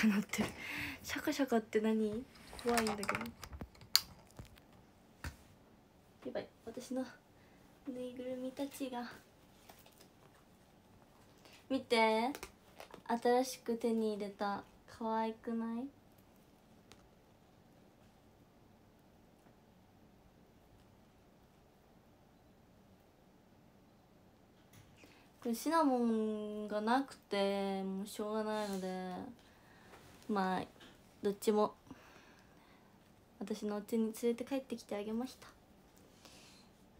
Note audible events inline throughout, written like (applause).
カ鳴ってるシャカシャカって何怖いんだけどやばい私のぬいぐるみたちが見て新しく手に入れた可愛くないシナモンがなくてもうしょうがないのでまあどっちも私のお家に連れて帰ってきてあげました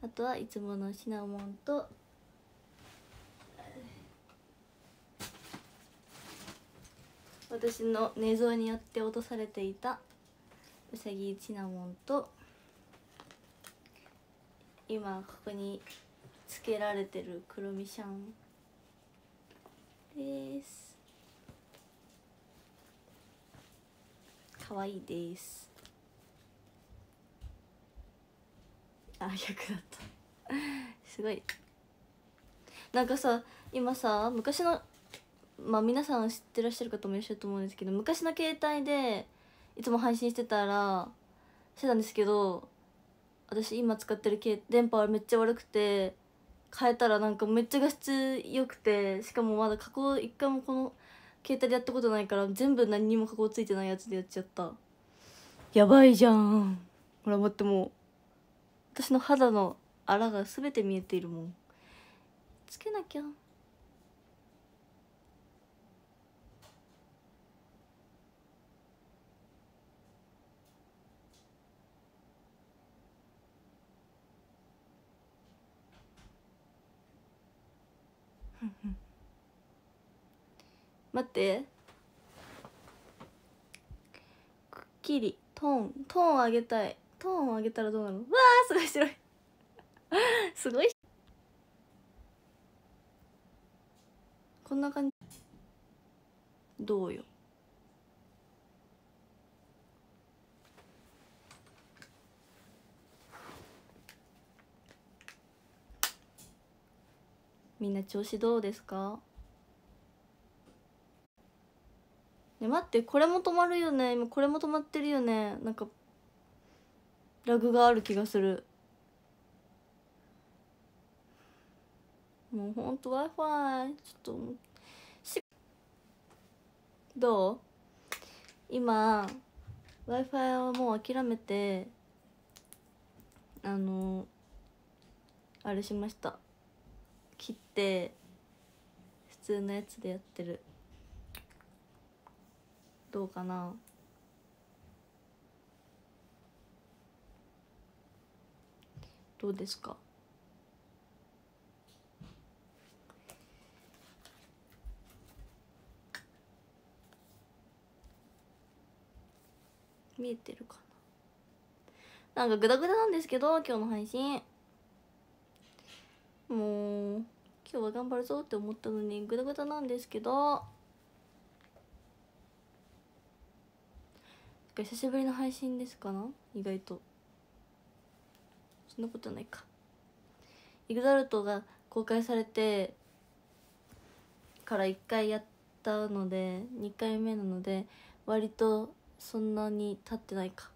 あとはいつものシナモンと私の寝相によって落とされていたうさぎシナモンと今ここにつけられてるクロミシャンです可愛いですあ逆だったすごいなんかさ今さ昔のまあ皆さん知ってらっしゃる方もいらっしゃると思うんですけど昔の携帯でいつも配信してたらしてたんですけど私今使ってる携電波はめっちゃ悪くて変えたらなんかめっちゃ画質良くてしかもまだ加工一回もこの携帯でやったことないから全部何にも加工ついてないやつでやっちゃったやばいじゃんほら待ってもう私の肌のあらが全て見えているもんつけなきゃうんうん待ってくっきりトーントーン上げたいトーン上げたらどうなのわーすごい白い (laughs) すごいこんな感じどうよみんな調子どうですかね待ってこれも止まるよね今これも止まってるよねなんかラグがある気がするもうほんと w i f i ちょっとしどう今 w i f i はもう諦めてあのあれしました切って普通のやつでやってるどうかなどうですか見えてるかななんかグダグダなんですけど今日の配信もう今日は頑張るぞって思ったのにグダグダなんですけどか久しぶりの配信ですかな意外とそんなことないか e x ザ l t が公開されてから1回やったので2回目なので割とそんなに経ってないか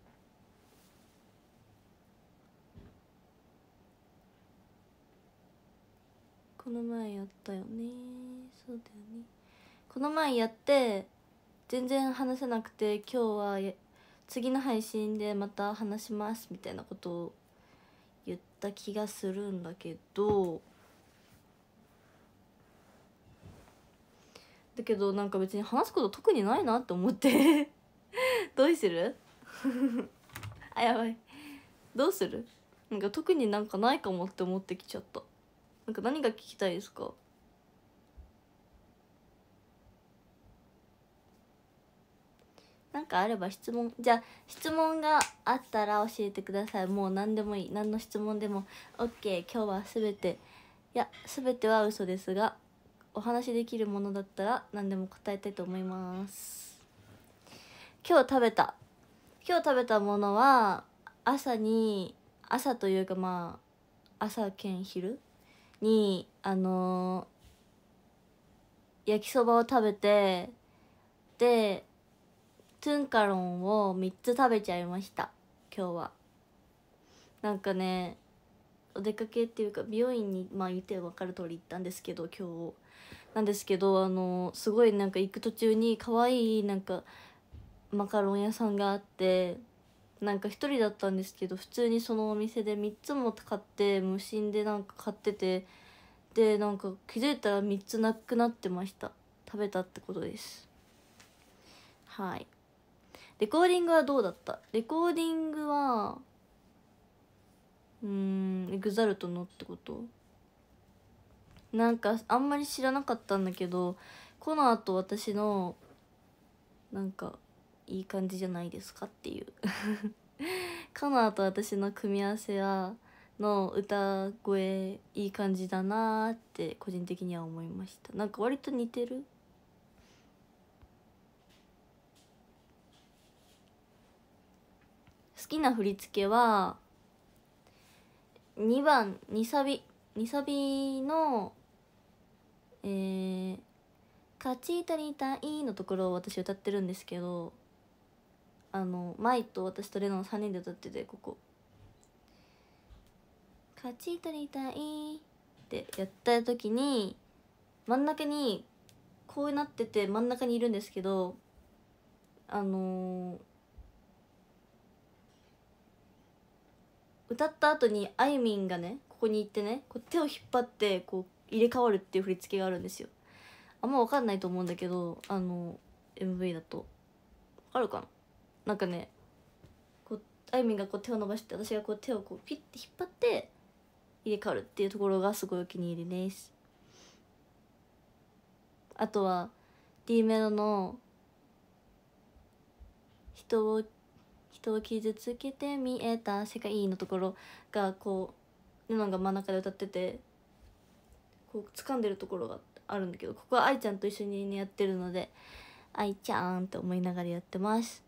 この前やったよねそうだよねこの前やって全然話せなくて今日は次の配信でまた話しますみたいなことを言った気がするんだけどだけどなんか別に話すこと特にないなって思って (laughs) どうする (laughs) あやばいどうするなんか特になんかないかもって思ってきちゃったなんか何が聞きたいですか何かあれば質問じゃあ質問があったら教えてくださいもう何でもいい何の質問でも OK 今日は全ていや全ては嘘ですがお話できるものだったら何でも答えたいと思います今日食べた今日食べたものは朝に朝というかまあ朝兼昼にあのー、焼きそばを食べてでトンカロンを3つ食べちゃいました今日はなんかねお出かけっていうか美容院にまあ言って分かる通り行ったんですけど今日なんですけどあのすごいなんか行く途中に可愛いなんかマカロン屋さんがあってなんか1人だったんですけど普通にそのお店で3つも買って無心でなんか買っててでなんか気づいたら3つなくなってました食べたってことですはいレコーディングはどうだったレコーディングはうーんエグザルトのってことなんかあんまり知らなかったんだけどこのあと私のなんかいい感じじゃないですかっていう (laughs) のあと私の組み合わせはの歌声いい感じだなーって個人的には思いましたなんか割と似てる好きな振り付けは2番2サビ2サビのえー「勝ち取りたい」のところを私歌ってるんですけどあの舞と私とレナの3人で歌っててここ「勝ち取りたい」ってやった時に真ん中にこうなってて真ん中にいるんですけどあのー歌った後にあゆみんがねここに行ってねこう手を引っ張ってこう入れ替わるっていう振り付けがあるんですよあんま分かんないと思うんだけどあの MV だとあるかななんかねこうあゆみんがこう手を伸ばして私がこう手をこうピッて引っ張って入れ替わるっていうところがすごいお気に入りですあとは D メロの「人を人を傷つけて見えた世界のところがこうルナが真ん中で歌っててこう掴んでるところがあるんだけどここは愛ちゃんと一緒に、ね、やってるので愛ちゃんって思いながらやってます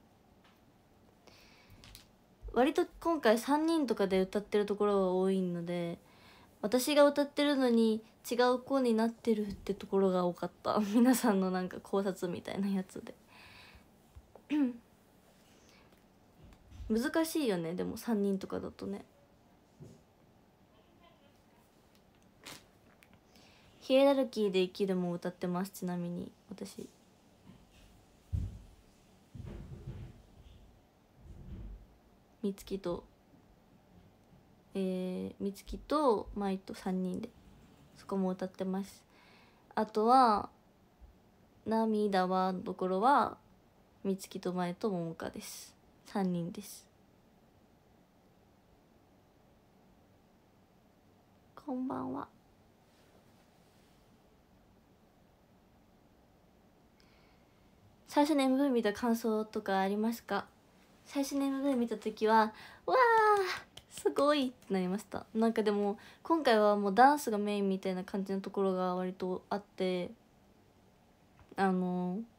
割と今回3人とかで歌ってるところが多いので私が歌ってるのに違う子になってるってところが多かった皆さんのなんか考察みたいなやつで。難しいよねでも3人とかだとねヒエラルキーで生きるも歌ってますちなみに私美月とえー、美月と舞と3人でそこも歌ってますあとは「涙は」のところは美月と舞と桃花です3人ですこんばんは最初の MV 見た感想とかありますか最初の MV 見た時はわあすごいってなりましたなんかでも今回はもうダンスがメインみたいな感じのところが割とあってあのー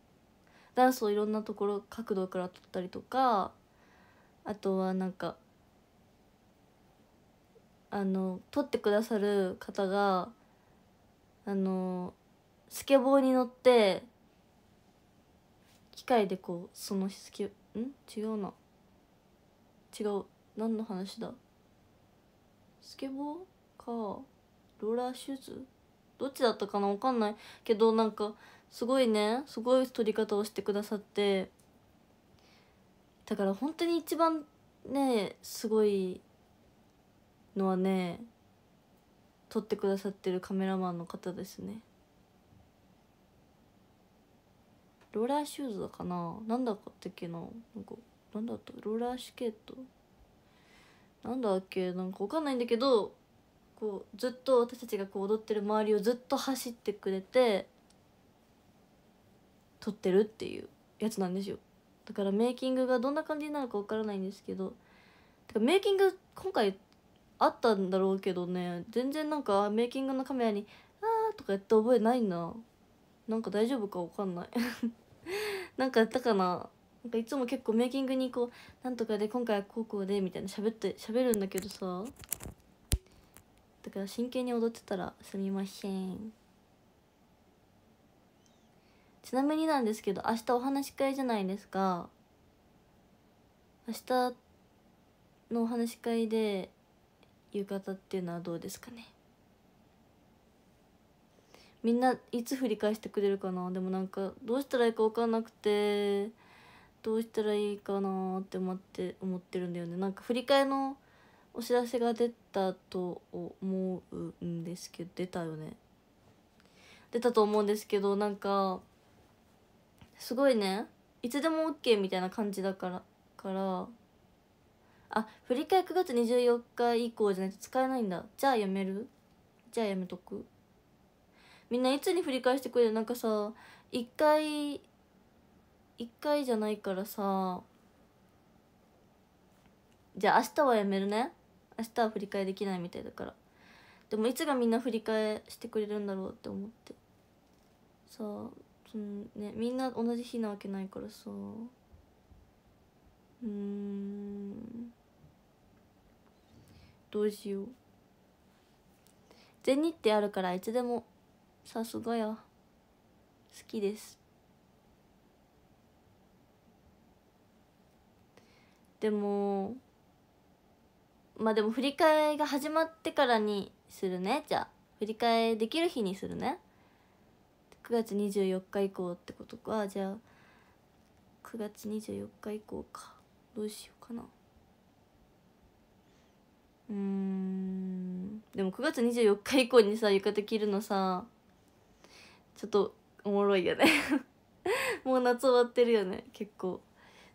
ダンスをいろんなところ角度から撮ったりとかあとはなんかあの撮ってくださる方があのスケボーに乗って機械でこうそのスケん違うな違う何の話だスケボーかローラーシューズどっちだったかなわかんないけどなんかすごいねすごい撮り方をしてくださってだから本当に一番ねすごいのはね撮ってくださってるカメラマンの方ですねローラーシューズだかななんだったっけななんかなんだったローラースケートなんだっけなんかわかんないんだけどこうずっと私たちがこう踊ってる周りをずっと走ってくれて撮ってるっていうやつなんですよだからメイキングがどんな感じになるかわからないんですけどてかメイキング今回あったんだろうけどね全然なんかメイキングのカメラに「あー」とかやった覚えないななんか大丈夫かわかんない (laughs) なんかやったかななんかいつも結構メイキングにこう「なんとかで今回は高校で」みたいな喋って喋るんだけどさだから真剣に踊ってたらすみません。ちなみになんですけど明日お話し会じゃないですか明日のお話し会で浴衣っていうのはどうですかねみんないつ振り返してくれるかなでもなんかどうしたらいいか分かんなくてどうしたらいいかなって思って思ってるんだよねなんか振り替えのお知らせが出たと思うんですけど出たよね出たと思うんですけどなんかすごいねいつでも OK みたいな感じだからからあ振り替え9月24日以降じゃないと使えないんだじゃあやめるじゃあやめとくみんないつに振り返してくれるなんかさ一回一回じゃないからさじゃあ明日はやめるね明日は振り返りできないみたいだからでもいつがみんな振り返してくれるんだろうって思ってさあそのねみんな同じ日なわけないからさうんどうしよう全日程あるからいつでもさすがや好きですでもまあでも振り替えが始まってからにするねじゃあ振り替えできる日にするね9月24日以降ってことかじゃあ9月24日以降かどうしようかなうんでも9月24日以降にさ浴衣着るのさちょっとおもろいよね (laughs) もう夏終わってるよね結構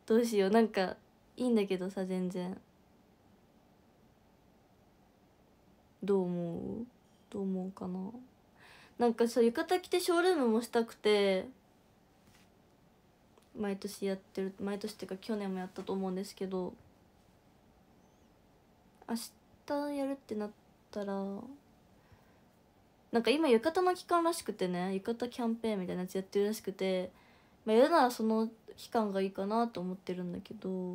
どうしようなんかいいんだけどさ全然どう思うどう思うかななんかさ浴衣着てショールームもしたくて毎年やってる毎年っていうか去年もやったと思うんですけど明日やるってなったらなんか今浴衣の期間らしくてね浴衣キャンペーンみたいなやつやってるらしくて、まあ、やるならその期間がいいかなと思ってるんだけど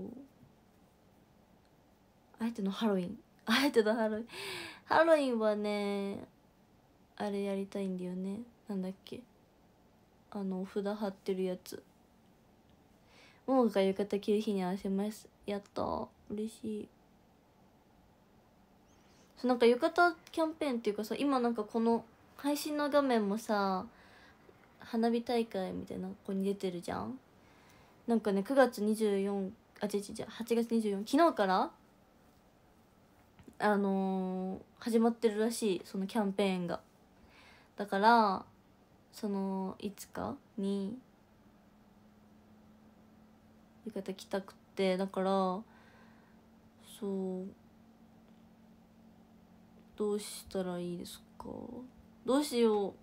あえてのハロウィンあえてのハロウィンハロウィンはねあれやりたいんだよねなんだっけあの札貼ってるやつもうが浴衣着る日に合わせますやった嬉しいそうなんか浴衣キャンペーンっていうかさ今なんかこの配信の画面もさ花火大会みたいなここに出てるじゃんなんかね9月24あ違う違う違う8月24昨日からあのー、始まってるらしいそのキャンペーンがだからそのいつかに浴衣着たくてだからそうどうしたらいいですかどうしよ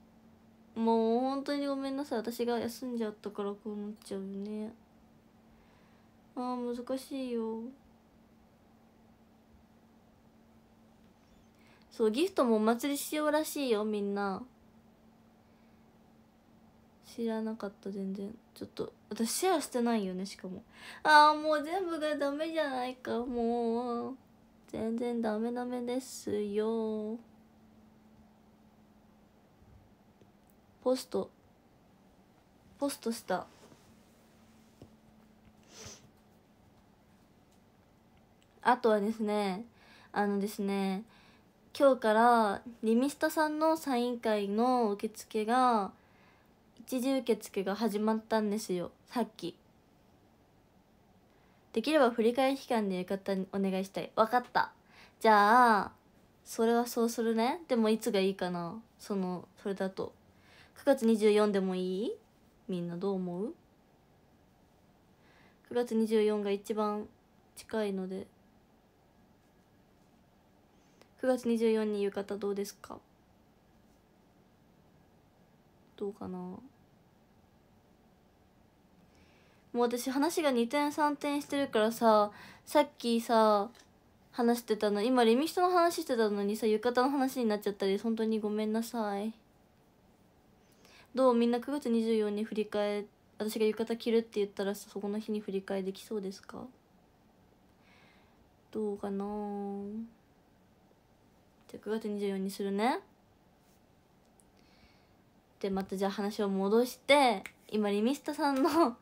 うもう本当にごめんなさい私が休んじゃったからこうなっちゃうよねああ難しいよそうギフトもお祭りしようらしいよみんな知らなかった全然ちょっと私シェアしてないよねしかもああもう全部がダメじゃないかもう全然ダメダメですよポストポストしたあとはですねあのですね今日からリミスタさんのサイン会の受付が一時受付が始まったんですよさっきできれば振り返り期間で浴衣お願いしたい分かったじゃあそれはそうするねでもいつがいいかなそのそれだと9月24でもいいみんなどう思う ?9 月24が一番近いので9月24に浴衣どうですかどうかなもう私話が2点3点してるからささっきさ話してたの今レミトの話してたのにさ浴衣の話になっちゃったり本当にごめんなさいどうみんな9月24に振り返私が浴衣着るって言ったらそこの日に振り返できそうですかどうかなじゃあ9月24にするねでまたじゃあ話を戻して今リミスタさんの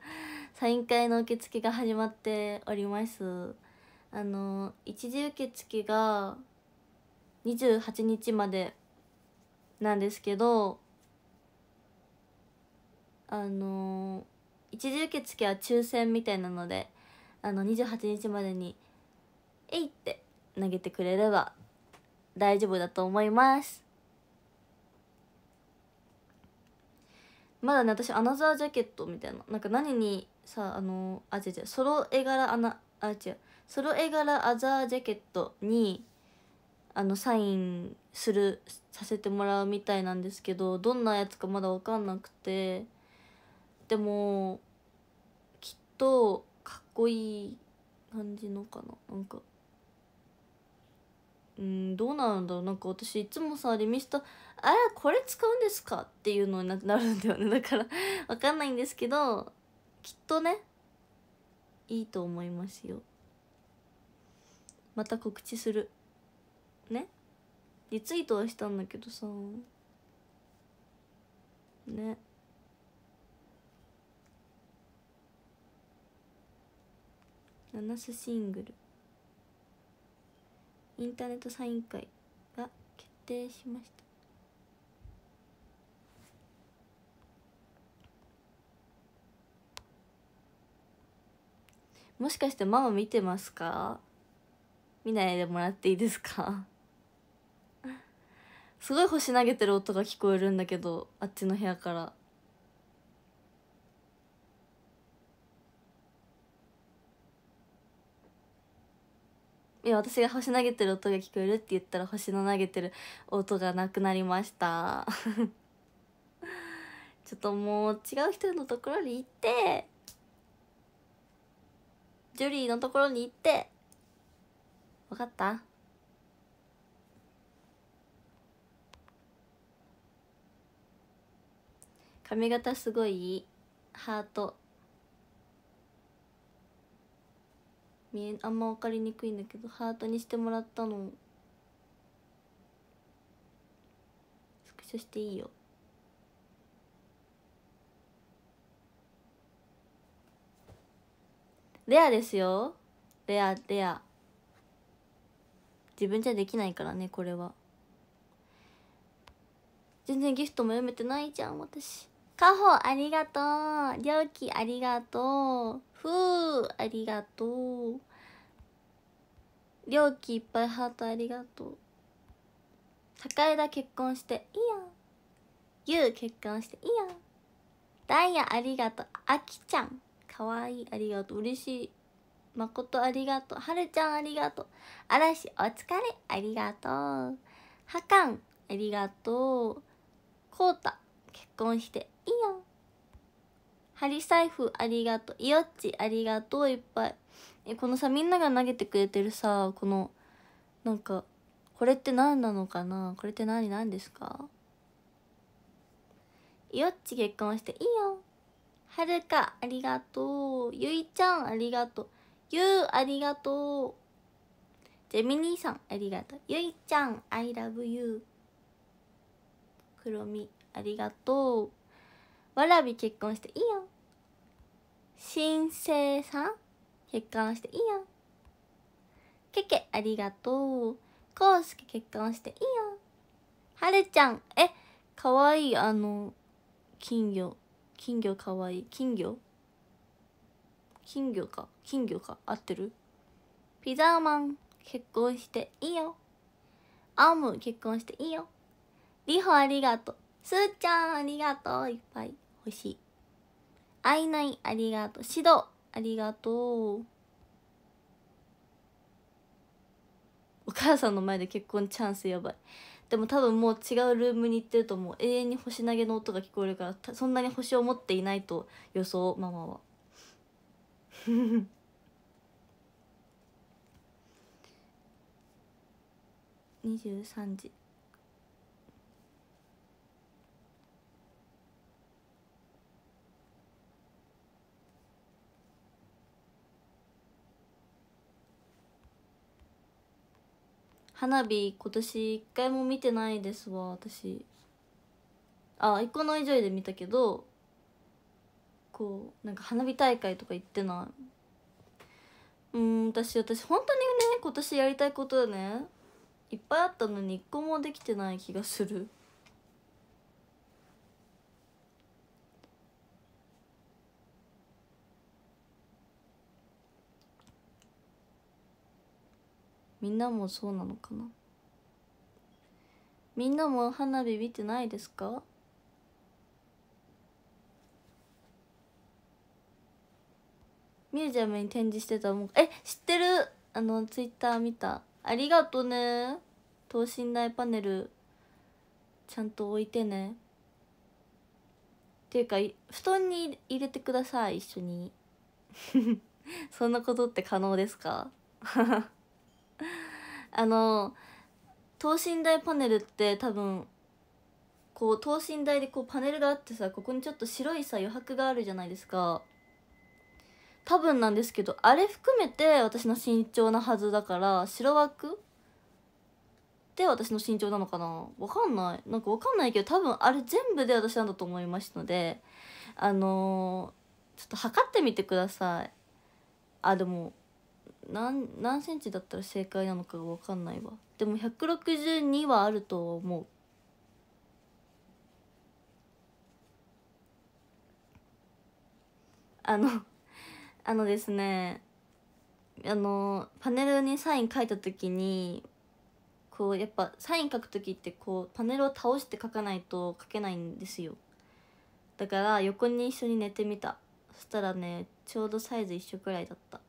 サイン会の受付が始まっておりますあの一時受付が28日までなんですけどあの一時受付は抽選みたいなのであの28日までに「えい!」って投げてくれれば大丈夫だと思いますまだね私アナザージャケットみたいななんか何にさあのあ違う違うソロ絵柄アナあ違うソロ絵柄アザージャケットにあのサインするさせてもらうみたいなんですけどどんなやつかまだ分かんなくてでもきっとかっこいい感じのかななんかうんどうなんだろうなんか私いつもさリミスト「あらこれ使うんですか?」っていうのになるんだよねだからわかんないんですけどきっとねいいと思いますよまた告知するねリツイートはしたんだけどさねナナスシングルインターネットサイン会が決定しましたもしかしてママ見てますか見ないでもらっていいですか (laughs) すごい星投げてる音が聞こえるんだけどあっちの部屋から。いや私が星投げてる音が聞こえるって言ったら星の投げてる音がなくなりました (laughs) ちょっともう違う人のところに行ってジュリーのところに行って分かった髪型すごいハート見えあんま分かりにくいんだけどハートにしてもらったのスクショしていいよレアですよレアレア自分じゃできないからねこれは全然ギフトも読めてないじゃん私カホありがとうりょうきありがとうふうありがとうりょうきいっぱいハートありがとうえだ、結婚していいよゆう結婚していいよダイヤありがとうあきちゃんかわいいありがとう嬉しいまことありがとうはるちゃんありがとう嵐お疲れありがとうはかんありがとうこうた結婚していいよ針財布ありがとういよっちありがとういっぱいえこのさみんなが投げてくれてるさこのなんかこれって何なのかなこれって何なんですかよっち結婚していいよはるかありがとうゆいちゃんありがとうゆうありがとうジェミニーさんありがとうゆいちゃん I love you くろみありがとうわらび結婚していいよ新生さん結婚していいよけけありがとうこうすけ結婚していいよはるちゃんえかわいいあの金魚金魚かわいい金魚金魚か金魚か合ってるピザーマン結婚していいよアーム結婚していいよりほありがとうすーちゃんありがとういっぱい欲しいあいないありがとう指導ありがとうお母さんの前で結婚チャンスやばいでも多分もう違うルームに行ってるともう永遠に星投げの音が聞こえるからそんなに星を持っていないと予想ママは23 (laughs) 時花火今年一回も見てないですわ私あ一個の以上で見たけどこうなんか花火大会とか行ってないうん私私本当にね今年やりたいことだねいっぱいあったのに一個もできてない気がするみんなもそうなのかなみんなも花火見てないですかミュージアムに展示してたもんえ知ってるあのツイッター見たありがとね等身大パネルちゃんと置いてねっていうか布団に入れてください一緒に (laughs) そんなことって可能ですか (laughs) (laughs) あの等身大パネルって多分こう等身大でこうパネルがあってさここにちょっと白いさ余白があるじゃないですか多分なんですけどあれ含めて私の身長なはずだから白枠で私の身長なのかなわかんないなんかわかんないけど多分あれ全部で私なんだと思いますのであのー、ちょっと測ってみてくださいあでも何何センチだったら正解なのかが分かんないわでも162はあると思うあの (laughs) あのですねあのパネルにサイン書いた時にこうやっぱサイン書く時ってこうパネルを倒して書かないと書けないんですよだから横に一緒に寝てみたそしたらねちょうどサイズ一緒くらいだった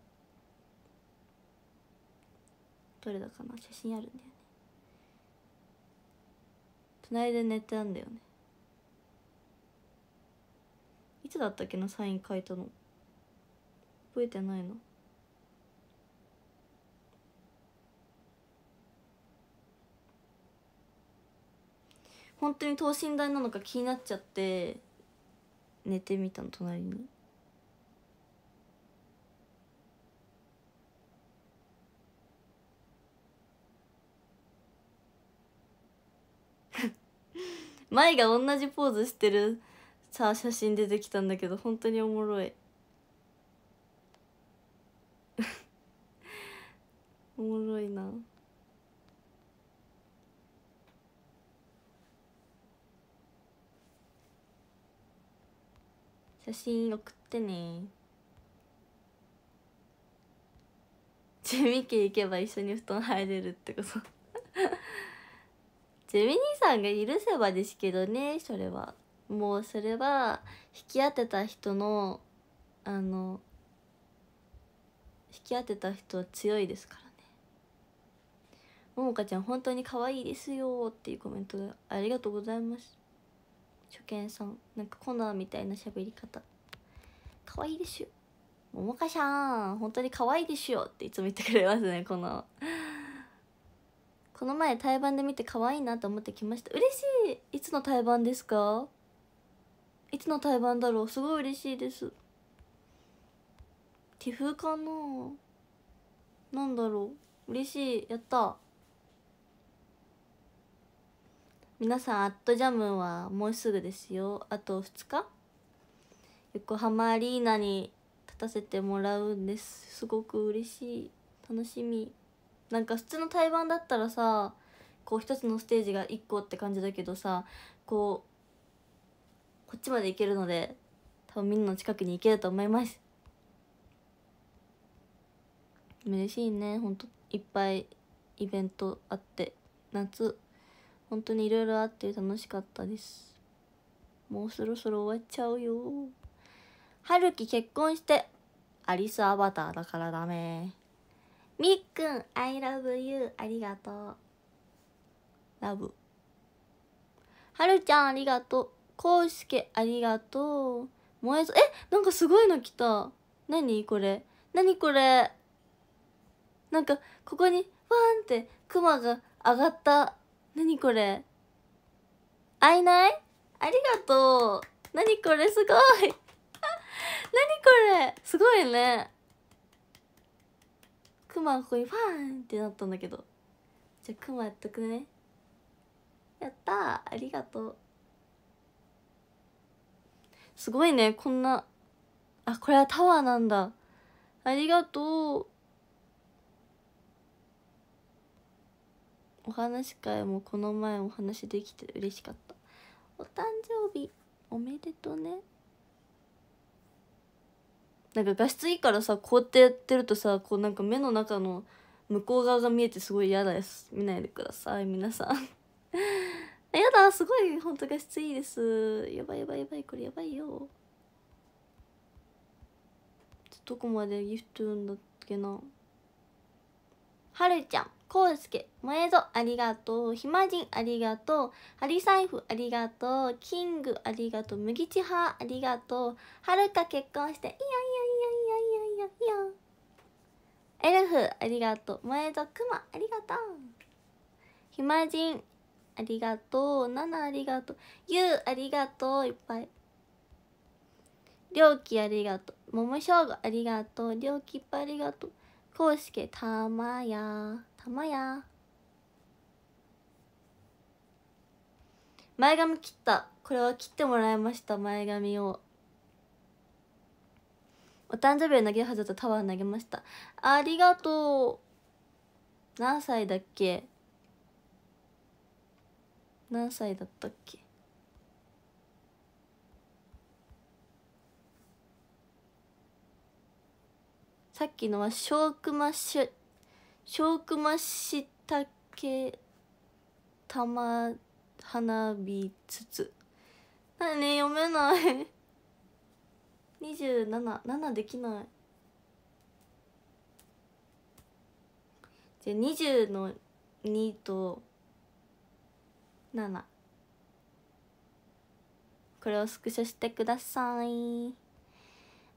どれだかな写真あるんだよね隣で寝てたんだよねいつだったっけなサイン書いたの覚えてないの本当に等身大なのか気になっちゃって寝てみたの隣に前が同じポーズしてるさ写真出てきたんだけど本当におもろい (laughs) おもろいな写真送ってね (laughs) ジェミ家行けば一緒に布団入れるってこと (laughs) ジェミニーさんが許せばですけどねそれはもうそれは引き当てた人のあの引き当てた人は強いですからねももかちゃん本当に可愛いですよっていうコメントでありがとうございます初見さんなんかコナーみたいな喋り方可愛いですよももかちゃん本当に可愛いですよっていつも言ってくれますねこのこの前胎盤で見て可愛いなと思ってきました嬉しいいつの胎盤ですかいつの胎盤だろうすごい嬉しいですティフかななんだろう嬉しいやった皆さん「アットジャムはもうすぐですよあと2日横浜アリーナに立たせてもらうんですすごく嬉しい楽しみなんか普通の対バンだったらさこう一つのステージが1個って感じだけどさこうこっちまで行けるので多分みんなの近くに行けると思います嬉しいねほんといっぱいイベントあって夏本当にいろいろあって楽しかったですもうそろそろ終わっちゃうよ春樹結婚してアリスアバターだからダメみっくん I love you ありがとうラブはるちゃんありがとうこうすけありがとうもえぞえなんかすごいの来た何これ何これなんかここにファンってクマが上がった何これ会えないありがとう何これすごい (laughs) 何これすごいねクマここにファンってなったんだけどじゃあクマやっとくねやったありがとうすごいねこんなあこれはタワーなんだありがとうお話会もこの前お話できて嬉しかったお誕生日おめでとうねなんか画質いいからさこうやってやってるとさこうなんか目の中の向こう側が見えてすごい嫌です見ないでください皆さん (laughs) やだすごい本当画質いいですやばいやばいやばいこれやばいよどこまでギフトんだっけなはるちゃんコウスケ、ありがとう。ひまじん、ありがとう。ハリサイフ、ありがとう。キング、ありがとう。麦千葉、ありがとう。はるか結婚して、いやいやいやいやいやいやエルフ、ありがとう。もえぞ、くま、ありがとう。ひまじん、ありがとう。なな、ありがとう。ゆう、ありがとう。いっぱい。りょうき、ありがとう。ももしょうご、ありがとう。りょうき、いっぱいありがとう。コウスケたまやたまや前髪切ったこれは切ってもらいました前髪をお誕生日を投げるはずだとタワー投げましたありがとう何歳だっけ何歳だったっけさっきのは小熊し小熊したけ玉花火つつ何読めない277できないじゃあ20の2と7これをスクショしてください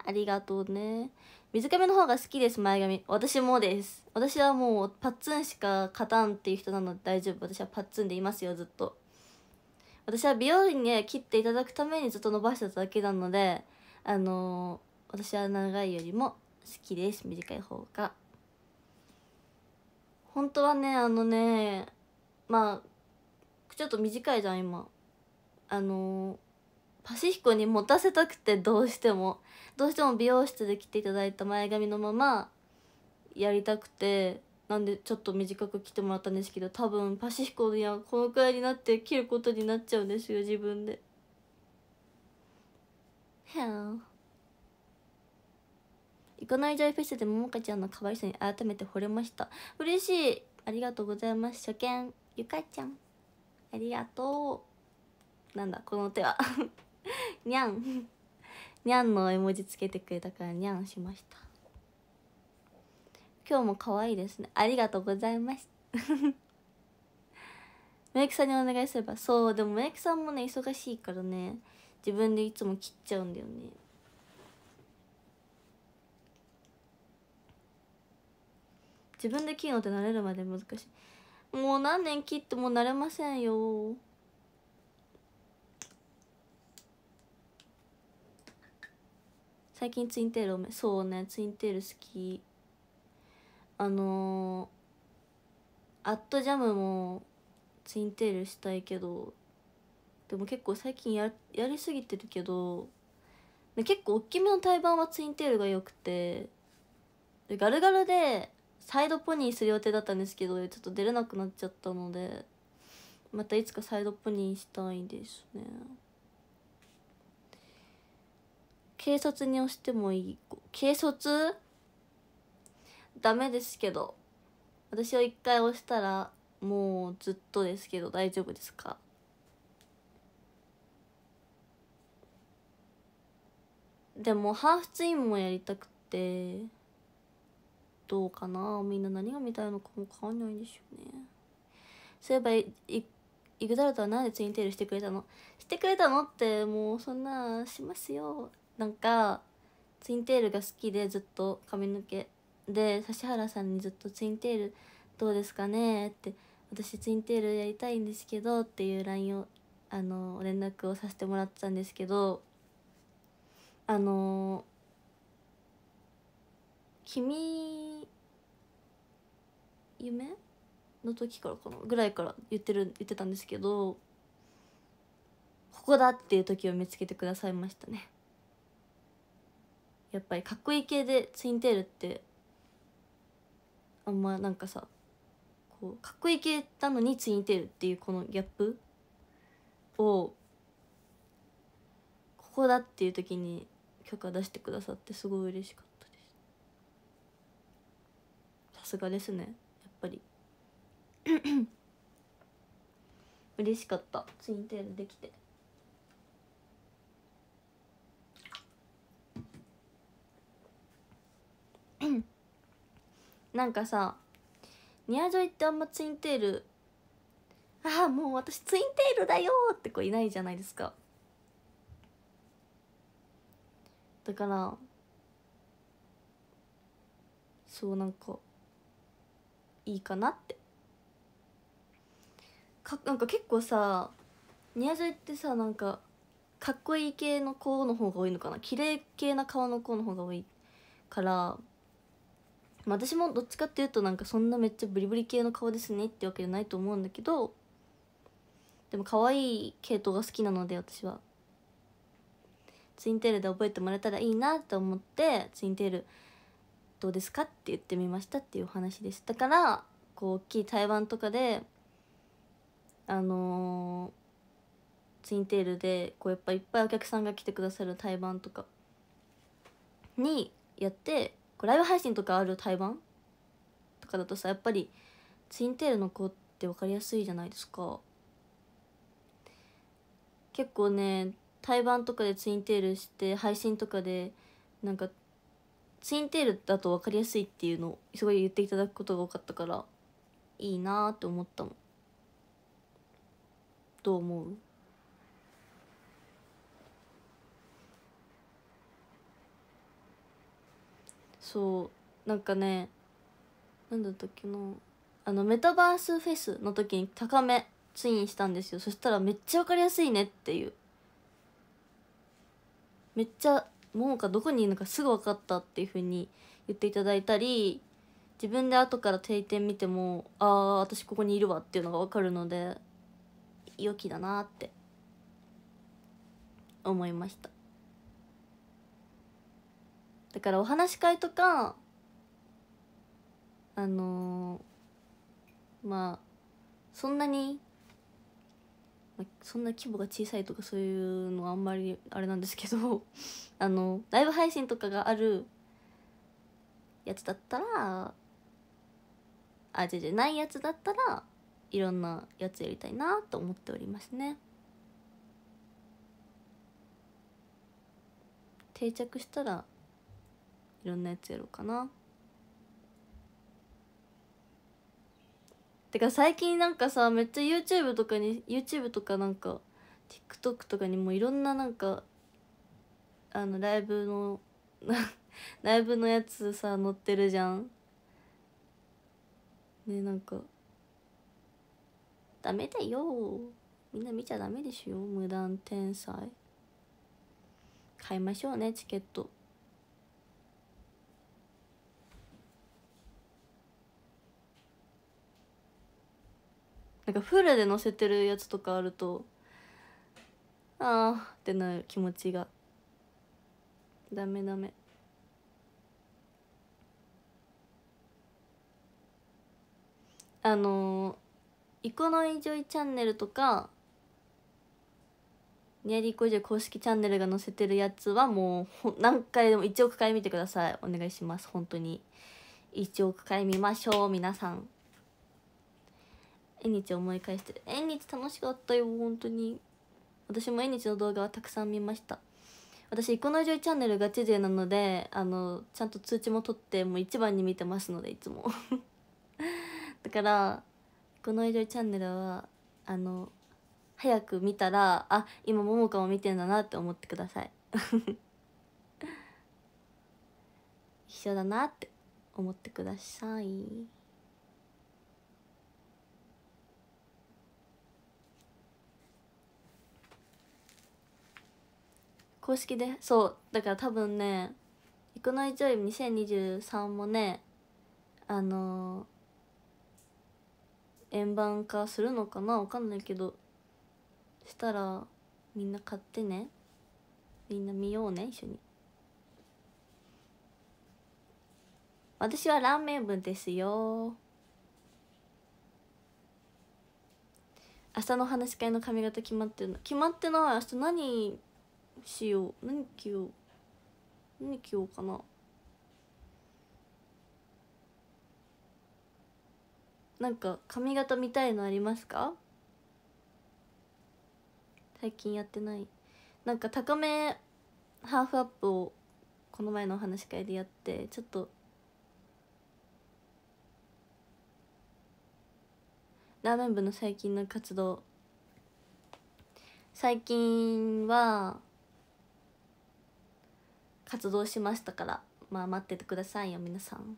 ありがとうね短めの方が好きです前髪私もです私はもうパッツンしか勝たんっていう人なので大丈夫私はパッツンでいますよずっと私は美容院で切っていただくためにずっと伸ばしてただけなのであのー、私は長いよりも好きです短い方が本当はねあのねまあちょっと短いじゃん今あのーパシヒコに持たせたくてどうしてもどうしても美容室で来ていただいた前髪のままやりたくてなんでちょっと短く切てもらったんですけど多分パシヒコにはこのくらいになって切ることになっちゃうんですよ自分で。へん行かないジャイフェスでももかちゃんの可愛さに改めて惚れました嬉しいありがとうございます初見ゆかちゃんありがとうなんだこの手は (laughs) (laughs) にゃん (laughs) にゃんの絵文字つけてくれたからにゃんしました今日も可愛いですねありがとうございます (laughs) メイクさんにお願いすればそうでもメイクさんもね忙しいからね自分でいつも切っちゃうんだよね自分で切るのって慣れるまで難しいもう何年切っても慣れませんよ最近ツインテールそうねツインテール好きあのー、アットジャムもツインテールしたいけどでも結構最近ややりすぎてるけど結構大きめの胎盤はツインテールが良くてでガルガルでサイドポニーする予定だったんですけどちょっと出れなくなっちゃったのでまたいつかサイドポニーしたいですね。軽率に押してもいい軽率ダメですけど私を一回押したらもうずっとですけど大丈夫ですかでもハーフツインもやりたくてどうかなみんな何が見たいのかも変わんないんでしょうねそういえばイグザルトはなんでツインテールしてくれたのしてくれたのってもうそんなしますよなんかツインテールが好きでずっと髪の毛で指原さんにずっと「ツインテールどうですかね?」って「私ツインテールやりたいんですけど」っていう LINE をあの連絡をさせてもらってたんですけどあの「君夢?」の時からかなぐらいから言ってる言ってたんですけどここだっていう時を見つけてくださいましたね。やっぱりかっこいい系でツインテールってあんまなんかさこうかっこいい系なのにツインテールっていうこのギャップをここだっていう時に許可出してくださってすごい嬉しかったですさすがですねやっぱり (clears throat) 嬉しかったツインテールできて。なんかさニアジョイってあんまツインテールああもう私ツインテールだよって子いないじゃないですかだからそうなんかいいかなってかなんか結構さニアジョイってさなんかかっこいい系の子の方が多いのかな綺麗系な顔の子の方が多いから私もどっちかっていうとなんかそんなめっちゃブリブリ系の顔ですねってわけじゃないと思うんだけどでも可愛い系統が好きなので私はツインテールで覚えてもらえたらいいなと思ってツインテールどうですかって言ってみましたっていうお話ですだからこう大きい台湾とかであのー、ツインテールでこうやっぱいっぱいお客さんが来てくださる台湾とかにやってライブ配信とかある対バンとかだとさやっぱりツインテールの子って分かりやすいじゃないですか結構ね対バンとかでツインテールして配信とかでなんかツインテールだと分かりやすいっていうのをすごい言っていただくことが多かったからいいなーって思ったのどう思うそうなんかね何だったっけなあのメタバースフェスの時に高めツインしたんですよそしたらめっちゃ分かりやすいねっていうめっちゃ桃花どこにいるのかすぐ分かったっていう風に言っていただいたり自分で後から定点見てもああ私ここにいるわっていうのが分かるので良きだなって思いましただからお話し会とかあのー、まあそんなに、そんな規模が小さいとかそういうのはあんまりあれなんですけど (laughs) あのライブ配信とかがあるやつだったらあじゃ違うないやつだったらいろんなやつやりたいなと思っておりますね定着したらいろんなやつやろうかなてか最近なんかさめっちゃ YouTube とかに YouTube とかなんか TikTok とかにもいろんななんかあのライブの (laughs) ライブのやつさ載ってるじゃんねなんかダメだよみんな見ちゃダメでしょ無断天才買いましょうねチケットなんかフルで載せてるやつとかあるとああってなる気持ちがダメダメあのー「イコノイジョイチャンネル」とか「ニャリコイジョイ」公式チャンネルが載せてるやつはもう何回でも1億回見てくださいお願いします本当に1億回見ましょう皆さん縁日を思い返してる縁日楽しかったよ本当に私も縁日の動画はたくさん見ました私イコノジョイチャンネルガチ勢なのであのちゃんと通知も取ってもう一番に見てますのでいつも (laughs) だからイコノジョイチャンネルはあの早く見たらあ今ももかも見てんだなって思ってください (laughs) 一緒だなって思ってください。公式でそうだから多分ね「イクノイチョイ2023」もねあの円盤化するのかなわかんないけどしたらみんな買ってねみんな見ようね一緒に私はラーメン部ですよ明日の話し会の髪型決まってるの決まってない明日何しよう何着よう何着ようかななんか髪型見たいのありますか最近やってないなんか高めハーフアップをこの前のお話し会でやってちょっとラーメン部の最近の活動最近は活動しましたからまあ待っててくださいよ皆さん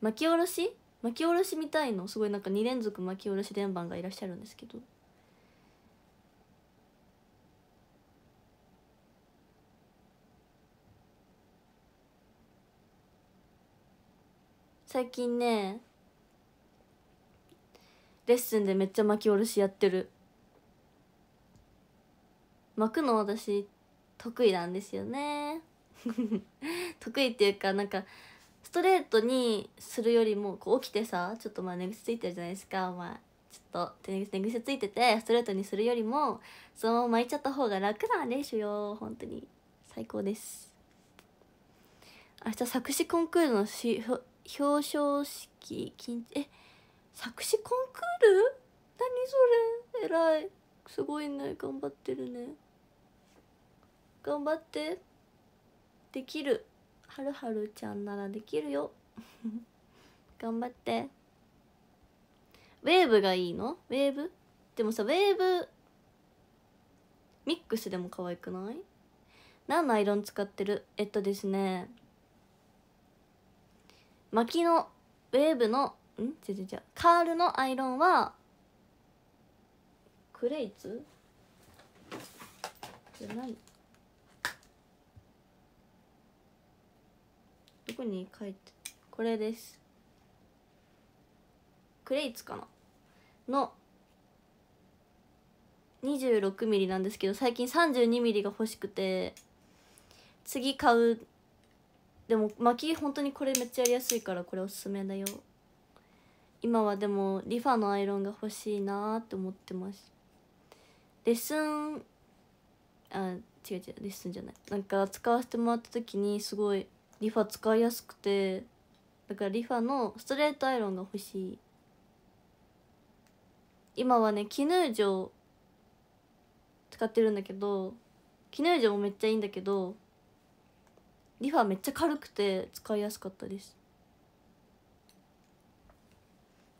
巻き下ろし巻き下ろしみたいのすごいなんか2連続巻き下ろし連番がいらっしゃるんですけど最近ねレッスンでめっちゃ巻き下ろしやってる巻くの私得意なんですよね (laughs) 得意っていうかなんかストレートにするよりもこう起きてさちょっとまあ寝癖ついてるじゃないですかまあちょっと寝癖ついててストレートにするよりもそのまま巻いちゃった方が楽なんですよ本当に最高です明日作詞コンクールのし表彰式緊え作詞コンクール何それ偉いすごいね頑張ってるね頑張ってできるはるはるちゃんならできるよ (laughs) 頑張ってウェーブがいいのウェーブでもさウェーブミックスでも可愛くない何のアイロン使ってるえっとですね巻きのウェーブのん違う違うカールのアイロンはクレイツじゃないどこに書いてこれですクレイツかなの26ミリなんですけど最近32ミリが欲しくて次買うでも巻き本当にこれめっちゃやりやすいからこれおすすめだよ今はでもリファのアイロンが欲しいなーって思ってますレッスンあ違う違うレッスンじゃないなんか使わせてもらった時にすごいリファ使いやすくてだからリファのストレートアイロンが欲しい今はね絹城使ってるんだけど絹城もめっちゃいいんだけどリファめっちゃ軽くて使いやすかったです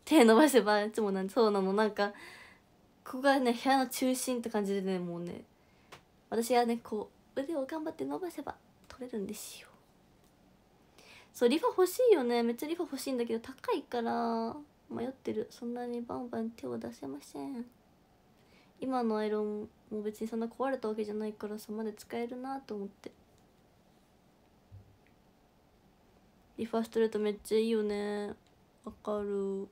手伸ばせばいつもなんそうなのなんかここがね部屋の中心って感じでねもうね私はねこう腕を頑張って伸ばせば取れるんですよそうリファ欲しいよねめっちゃリファ欲しいんだけど高いから迷ってるそんなにバンバン手を出せません今のアイロンも別にそんな壊れたわけじゃないからさまで使えるなと思ってリファストレートめっちゃいいよねわかる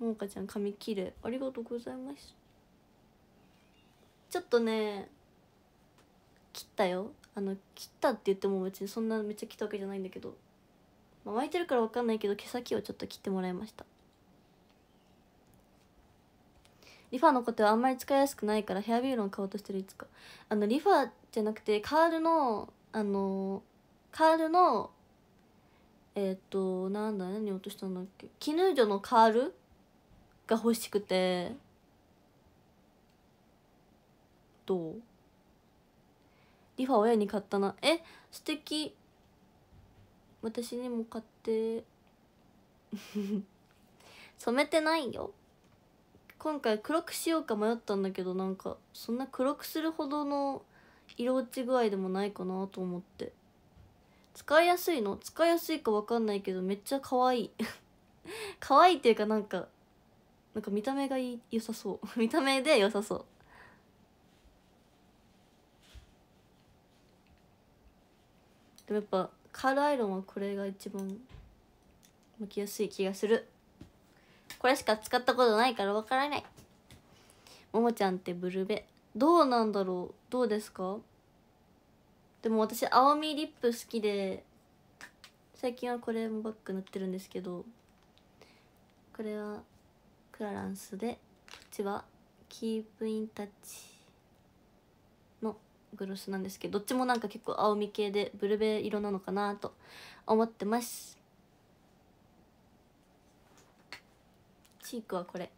ももかちゃん髪きれいありがとうございますちょっとね切ったよあの切ったって言っても別にそんなめっちゃ切ったわけじゃないんだけど、まあ、巻いてるから分かんないけど毛先をちょっと切ってもらいましたリファのことはあんまり使いやすくないからヘアビューロン買おうとしてるいつかあのリファじゃなくてカールのあのカールのえっ、となんだ何落としたんだっけ絹女のカールが欲しくてどうリファ親に買ったなえ素敵私にも買って (laughs) 染めてないよ今回黒くしようか迷ったんだけどなんかそんな黒くするほどの色落ち具合でもないかなと思って使いやすいの使いやすいか分かんないけどめっちゃ可愛い (laughs) 可愛いっていうかなんかなんか見た目が良さそう見た目で良さそうでもやっぱカールアイロンはこれが一番向きやすい気がするこれしか使ったことないからわからないももちゃんってブルベどうなんだろうどうですかでも私青みリップ好きで最近はこれもバッグ塗ってるんですけどこれはクラランスでこっちはキープインタッチグロスなんですけどどっちもなんか結構青み系でブルベ色なのかなと思ってますチークはこれ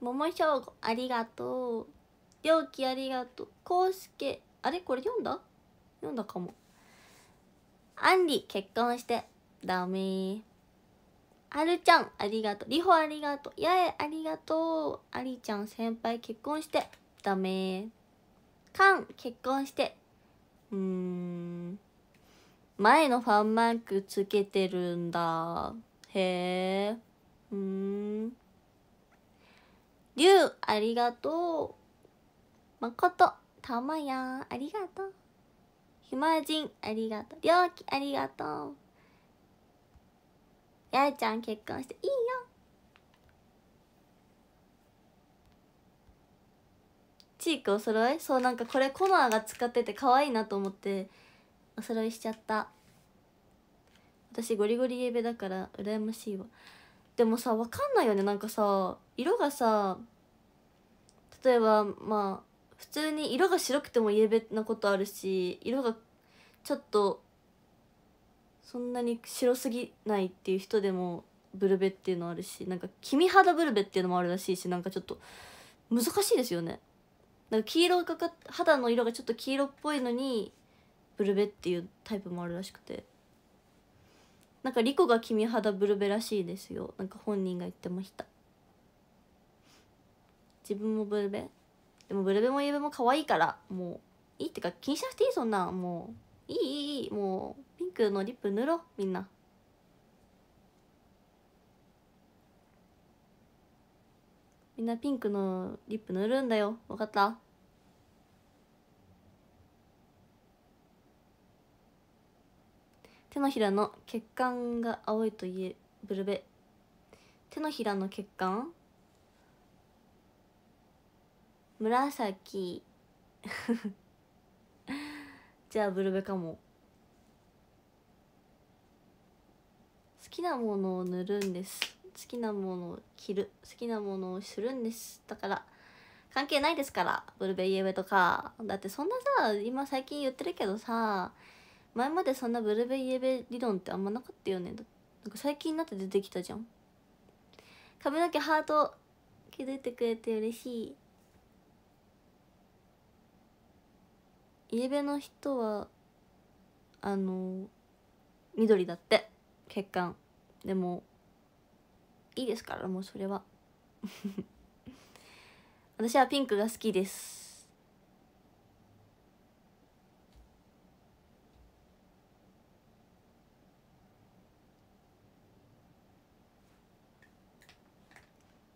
桃しょうごありがとうりょうきありがとうこうすけあれこれ読んだ読んだかもあんり結婚してダメはるちゃんありがとうりほありがとうやえありがとうありちゃん先輩結婚してダメかん結婚してうん前のファンマークつけてるんだへえうんりゅうありがとうまこと、たまやありがとう。ひまじん、ありがとう。りょうき、ありがとう。やあちゃん結婚していいよ。チークお揃いそうなんかこれコナーが使ってて可愛いなと思ってお揃いしちゃった私ゴリゴリエベだから羨ましいわでもさわかんないよねなんかさ色がさ例えばまあ普通に色が白くても家べなことあるし色がちょっとそんなに白すぎないっていう人でもブルベっていうのあるしなんか黄身肌ブルベっていうのもあるらしいしなんかちょっと難しいですよねなんか黄色がか肌の色がちょっと黄色っぽいのにブルベっていうタイプもあるらしくてなんかリコが黄身肌ブルベらしいですよなんか本人が言ってました自分もブルベでもブルベもイエベも可愛いからもういいってか気にしなくていいそんなもういいいいいいもうピンクのリップ塗ろうみんな。みんなピンクのリップ塗るんだよ分かった手のひらの血管が青いといえブルベ手のひらの血管紫 (laughs) じゃあブルベかも好きなものを塗るんです好きなものを着る好きなものをするんですだから関係ないですからブルベイエベとかだってそんなさ今最近言ってるけどさ前までそんなブルベイエベ理論ってあんまなかったよねなんか最近になって出てきたじゃん髪の毛ハート気づいてくれて嬉しいイエベの人はあの緑だって血管でもいいですからもうそれは (laughs) 私はピンクが好きです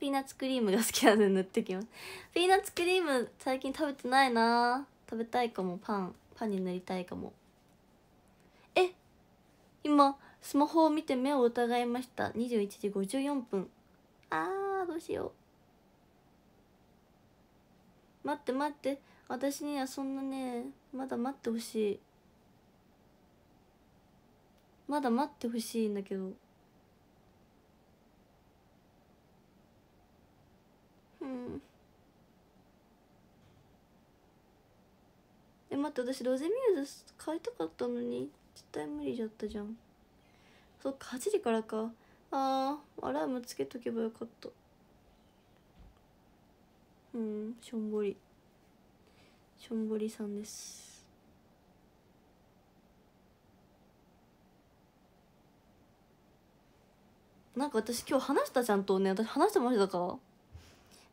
ピーナッツクリームが好きなので塗ってきますピーナッツクリーム最近食べてないな食べたいかもパンパンになりたいかもえ今スマホを見て目を疑いました21時54分あーどうしよう待って待って私にはそんなねまだ待ってほしいまだ待ってほしいんだけどうんえ待って私ロゼミューズ買いたかったのに絶対無理じゃったじゃんそっか8時からかあーアラームつけとけばよかったうんしょんぼりしょんぼりさんですなんか私今日話したちゃんとね私話してましたか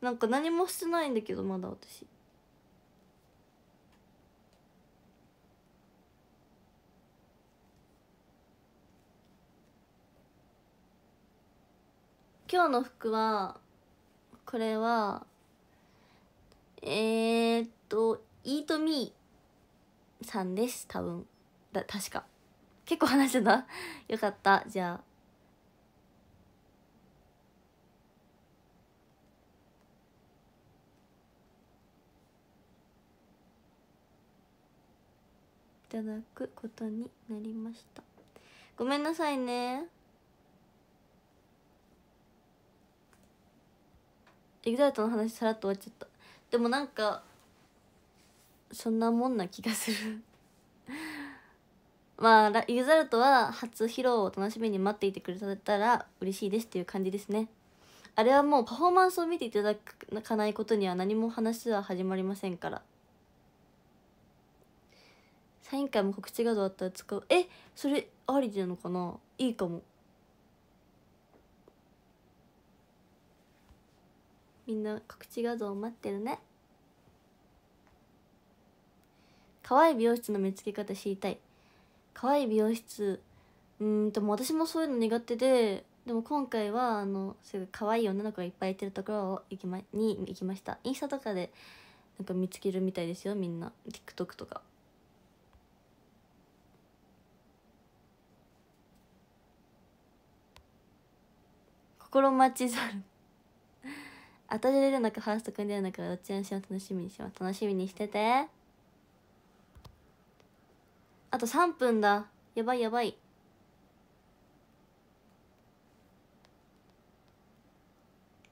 なんか何もしてないんだけどまだ私今日の服はこれはえー、っと「イートミーさんです多分だ確か結構話してた (laughs) よかったじゃあいただくことになりましたごめんなさいね e x i l の話さらっと終わっちゃったでもなんかそんなもんな気がする (laughs) まあ EXILE は初披露を楽しみに待っていてくれたら嬉しいですっていう感じですねあれはもうパフォーマンスを見ていただかないことには何も話は始まりませんからサイン会も告知画像あったら使うえそれありなのかないいかもみんな告知画像待ってるね可愛い美容室の見つけ方知りたい可愛い美容室うんとも私もそういうの苦手ででも今回はあのすごい可愛い女の子がいっぱいいてるところを行き、ま、に行きましたインスタとかでなんか見つけるみたいですよみんな TikTok とか心待ちざる後た出るのかファースト君出るのかどっちのしよ楽しみにします楽しみにしててあと3分だやばいやばい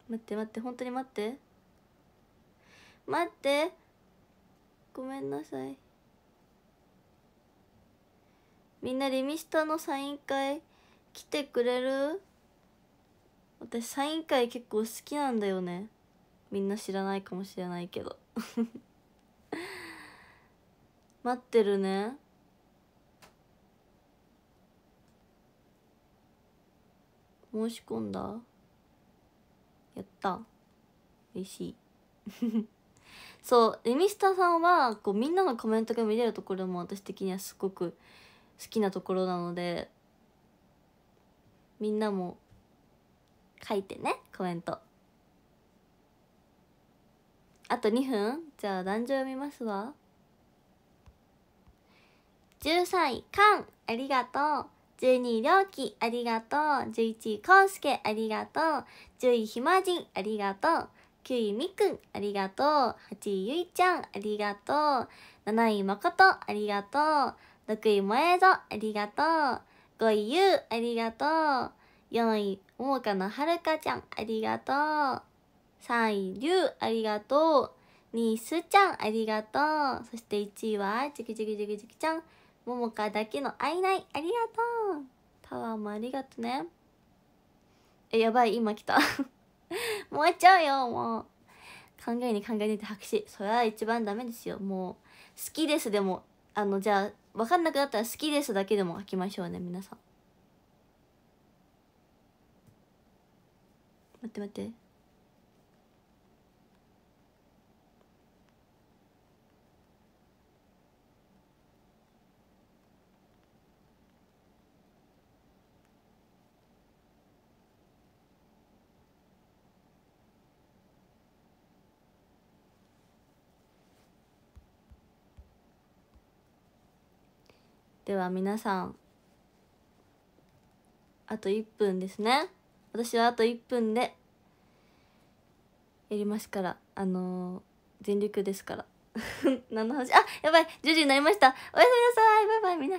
待って待って本当に待って待ってごめんなさいみんなリミスタのサイン会来てくれる私サイン会結構好きなんだよねみんな知らないかもしれないけど (laughs) 待ってるね申し込んだやった嬉しいそうエミスタさんはこうみんなのコメントが見れるところも私的にはすごく好きなところなのでみんなも書いてねコメントあと2分じゃあ壇上見ますわ13位カンありがとう12位りょうきありがとう11位こうすけありがとう10位ひまじんありがとう9位みくんありがとう8位ゆいちゃんありがとう7位まことありがとう6位もえぞありがとう5位ゆうありがとう4位ももかのはるかちゃん、ありがとう。3位、りゅう、ありがとう。2位、すちゃん、ありがとう。そして1位は、ちきじきちきちきちゃん。ももかだけのあいない、ありがとう。パワーもありがとね。え、やばい、今来た。燃 (laughs) えちゃうよ、もう。考えに考えにて白紙。それは一番ダメですよ、もう。好きですでも、あの、じゃあ、わかんなくなったら好きですだけでも書きましょうね、皆さん。待って待ってでは皆さんあと1分ですね私はあと1分でやりますからあのー、全力ですから (laughs) 何の話あやばい10時になりましたおやすみなさいバイバイ皆さん